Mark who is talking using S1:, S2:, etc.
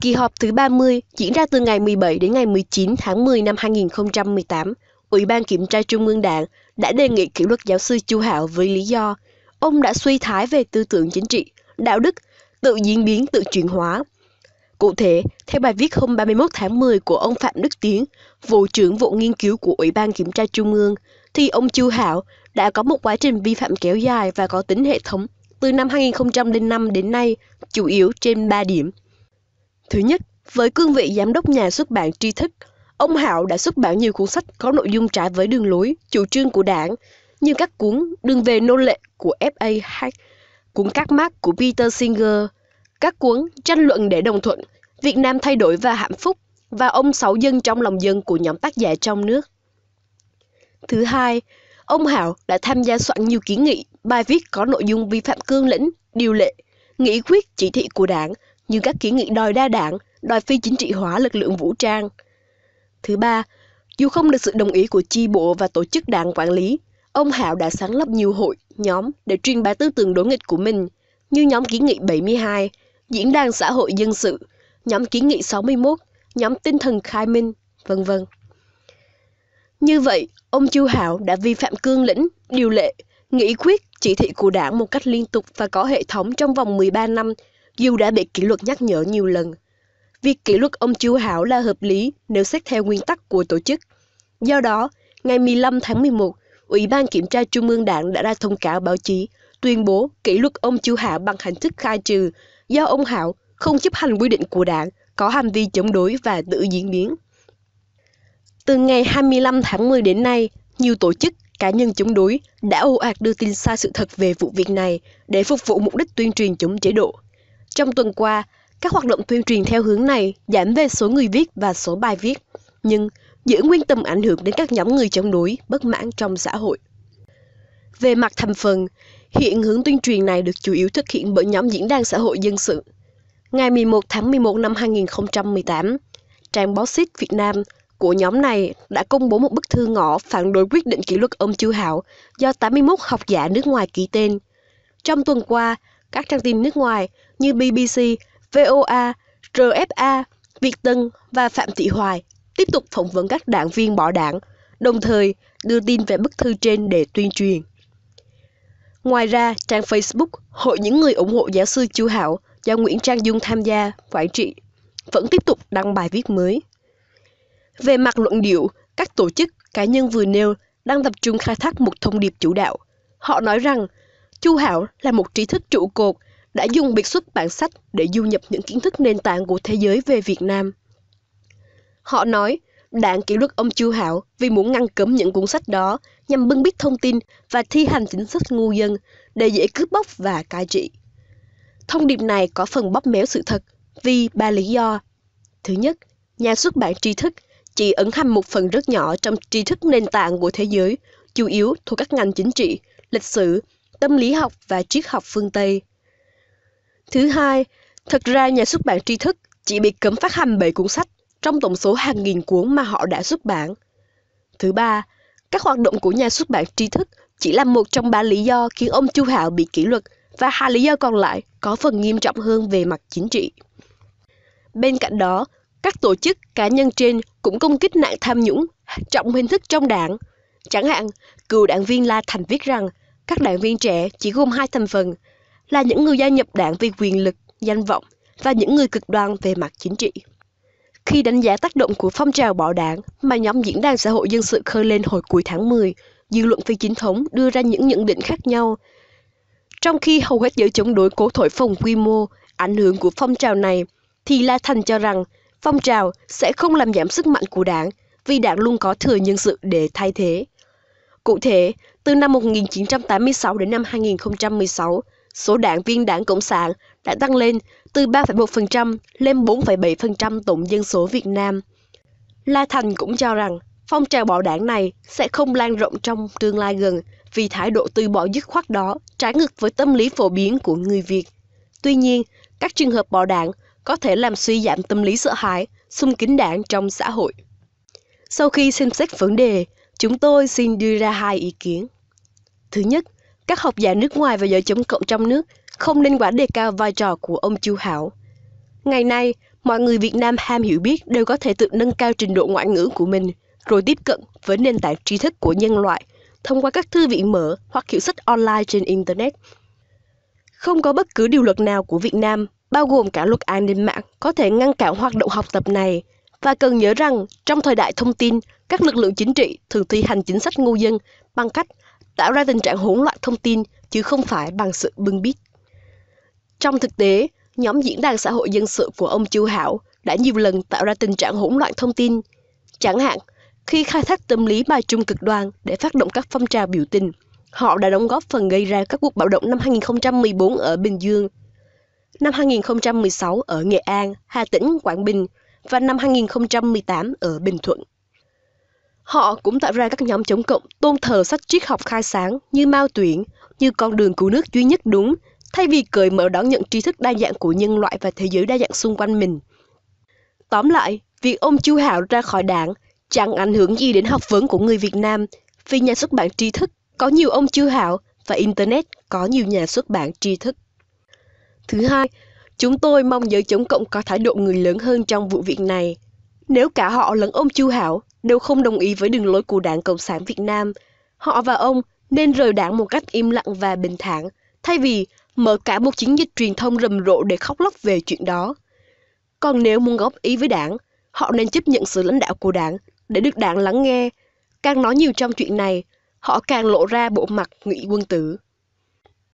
S1: Kỳ họp thứ 30 diễn ra từ ngày 17 đến ngày 19 tháng 10 năm 2018, Ủy ban Kiểm tra Trung ương Đảng đã đề nghị kỷ luật giáo sư Chu Hảo với lý do ông đã suy thái về tư tưởng chính trị, đạo đức, tự diễn biến, tự chuyển hóa. Cụ thể, theo bài viết hôm 31 tháng 10 của ông Phạm Đức Tiến, vụ trưởng vụ nghiên cứu của Ủy ban Kiểm tra Trung ương, thì ông Chu Hảo đã có một quá trình vi phạm kéo dài và có tính hệ thống từ năm 2005 đến nay, chủ yếu trên 3 điểm – Thứ nhất, với cương vị giám đốc nhà xuất bản tri thức, ông Hạo đã xuất bản nhiều cuốn sách có nội dung trái với đường lối, chủ trương của đảng, như các cuốn Đường về nô lệ của F.A. Hack, cuốn Các mác của Peter Singer, các cuốn Tranh luận để đồng thuận, Việt Nam thay đổi và hạnh phúc và ông Sáu Dân trong lòng dân của nhóm tác giả trong nước. Thứ hai, ông Hạo đã tham gia soạn nhiều kiến nghị, bài viết có nội dung vi phạm cương lĩnh, điều lệ, nghị quyết chỉ thị của đảng như các kiến nghị đòi đa đảng, đòi phi chính trị hóa lực lượng vũ trang. Thứ ba, dù không được sự đồng ý của chi bộ và tổ chức đảng quản lý, ông Hảo đã sáng lập nhiều hội, nhóm để truyền bá tư tưởng đối nghịch của mình, như nhóm kiến nghị 72, diễn đàn xã hội dân sự, nhóm kiến nghị 61, nhóm tinh thần khai minh, vân vân. Như vậy, ông Chu Hảo đã vi phạm cương lĩnh, điều lệ, nghị quyết, chỉ thị của đảng một cách liên tục và có hệ thống trong vòng 13 năm dù đã bị kỷ luật nhắc nhở nhiều lần. Việc kỷ luật ông Chu Hảo là hợp lý nếu xét theo nguyên tắc của tổ chức. Do đó, ngày 15 tháng 11, Ủy ban Kiểm tra Trung ương Đảng đã ra thông cáo báo chí tuyên bố kỷ luật ông Chu Hảo bằng hình thức khai trừ do ông Hảo không chấp hành quy định của đảng, có hành vi chống đối và tự diễn biến. Từ ngày 25 tháng 10 đến nay, nhiều tổ chức, cá nhân chống đối đã ồ ạt đưa tin sai sự thật về vụ việc này để phục vụ mục đích tuyên truyền chống chế độ, trong tuần qua, các hoạt động tuyên truyền theo hướng này giảm về số người viết và số bài viết, nhưng giữ nguyên tầm ảnh hưởng đến các nhóm người chống đối, bất mãn trong xã hội. Về mặt thành phần, hiện hướng tuyên truyền này được chủ yếu thực hiện bởi nhóm diễn đàn xã hội dân sự. Ngày 11 tháng 11 năm 2018, trang Boxit Việt Nam của nhóm này đã công bố một bức thư ngỏ phản đối quyết định kỷ luật ông Chu Hảo do 81 học giả nước ngoài ký tên. Trong tuần qua, các trang tin nước ngoài như BBC, VOA, RFA, Việt Tân và Phạm Thị Hoài tiếp tục phỏng vấn các đảng viên bỏ đảng, đồng thời đưa tin về bức thư trên để tuyên truyền. Ngoài ra, trang Facebook Hội những người ủng hộ giáo sư Chu Hảo do Nguyễn Trang Dung tham gia quản trị vẫn tiếp tục đăng bài viết mới. Về mặt luận điệu, các tổ chức cá nhân vừa nêu đang tập trung khai thác một thông điệp chủ đạo. Họ nói rằng Chu Hảo là một trí thức trụ cột đã dùng biệt xuất bản sách để du nhập những kiến thức nền tảng của thế giới về Việt Nam. Họ nói, đảng kỷ luật ông Chu Hảo vì muốn ngăn cấm những cuốn sách đó nhằm bưng bít thông tin và thi hành chính sách ngu dân để dễ cướp bóc và cai trị. Thông điệp này có phần bóp méo sự thật vì ba lý do. Thứ nhất, nhà xuất bản tri thức chỉ ẩn hàm một phần rất nhỏ trong tri thức nền tảng của thế giới, chủ yếu thuộc các ngành chính trị, lịch sử, tâm lý học và triết học phương Tây. Thứ hai, thật ra nhà xuất bản tri thức chỉ bị cấm phát hành 7 cuốn sách trong tổng số hàng nghìn cuốn mà họ đã xuất bản. Thứ ba, các hoạt động của nhà xuất bản tri thức chỉ là một trong ba lý do khiến ông Chu Hạo bị kỷ luật và hai lý do còn lại có phần nghiêm trọng hơn về mặt chính trị. Bên cạnh đó, các tổ chức cá nhân trên cũng công kích nạn tham nhũng trọng hình thức trong đảng. Chẳng hạn, cựu đảng viên La Thành viết rằng các đảng viên trẻ chỉ gồm hai thành phần – là những người gia nhập đảng vì quyền lực, danh vọng và những người cực đoan về mặt chính trị. Khi đánh giá tác động của phong trào bỏ đảng mà nhóm diễn đàn xã hội dân sự khơi lên hồi cuối tháng 10, dư luận phi chính thống đưa ra những nhận định khác nhau. Trong khi hầu hết giới chống đối cố thổi phồng quy mô, ảnh hưởng của phong trào này, thì La Thành cho rằng phong trào sẽ không làm giảm sức mạnh của đảng vì đảng luôn có thừa nhân sự để thay thế. Cụ thể, từ năm 1986 đến năm 2016, số đảng viên đảng Cộng sản đã tăng lên từ 3,1% lên 4,7% tổng dân số Việt Nam. La Thành cũng cho rằng phong trào bỏ đảng này sẽ không lan rộng trong tương lai gần vì thái độ từ bỏ dứt khoát đó trái ngược với tâm lý phổ biến của người Việt. Tuy nhiên, các trường hợp bỏ đảng có thể làm suy giảm tâm lý sợ hãi, xung kính đảng trong xã hội. Sau khi xem xét vấn đề, chúng tôi xin đưa ra hai ý kiến. Thứ nhất, các học giả nước ngoài và giới chống cộng trong nước không nên quá đề cao vai trò của ông Chu Hảo. Ngày nay, mọi người Việt Nam ham hiểu biết đều có thể tự nâng cao trình độ ngoại ngữ của mình, rồi tiếp cận với nền tảng tri thức của nhân loại thông qua các thư viện mở hoặc hiệu sách online trên Internet. Không có bất cứ điều luật nào của Việt Nam, bao gồm cả luật an ninh mạng, có thể ngăn cản hoạt động học tập này. Và cần nhớ rằng, trong thời đại thông tin, các lực lượng chính trị thường thi hành chính sách ngu dân bằng cách tạo ra tình trạng hỗn loạn thông tin chứ không phải bằng sự bưng bít. Trong thực tế, nhóm diễn đàn xã hội dân sự của ông Chu Hảo đã nhiều lần tạo ra tình trạng hỗn loạn thông tin. Chẳng hạn, khi khai thác tâm lý bài trung cực đoan để phát động các phong trào biểu tình, họ đã đóng góp phần gây ra các cuộc bạo động năm 2014 ở Bình Dương, năm 2016 ở Nghệ An, Hà Tĩnh, Quảng Bình và năm 2018 ở Bình Thuận. Họ cũng tạo ra các nhóm chống cộng tôn thờ sách triết học khai sáng như Mao Tuyển, như con đường cứu nước duy nhất đúng, thay vì cởi mở đón nhận tri thức đa dạng của nhân loại và thế giới đa dạng xung quanh mình. Tóm lại, việc ông Chu Hảo ra khỏi đảng chẳng ảnh hưởng gì đến học vấn của người Việt Nam, vì nhà xuất bản tri thức có nhiều ông Chu Hảo và Internet có nhiều nhà xuất bản tri thức. Thứ hai, chúng tôi mong giới chống cộng có thái độ người lớn hơn trong vụ việc này. Nếu cả họ lẫn ông Chu Hảo đều không đồng ý với đường lối của Đảng Cộng sản Việt Nam. Họ và ông nên rời đảng một cách im lặng và bình thản, thay vì mở cả một chiến dịch truyền thông rầm rộ để khóc lóc về chuyện đó. Còn nếu muốn góp ý với đảng, họ nên chấp nhận sự lãnh đạo của đảng để được đảng lắng nghe. Càng nói nhiều trong chuyện này, họ càng lộ ra bộ mặt ngụy quân tử.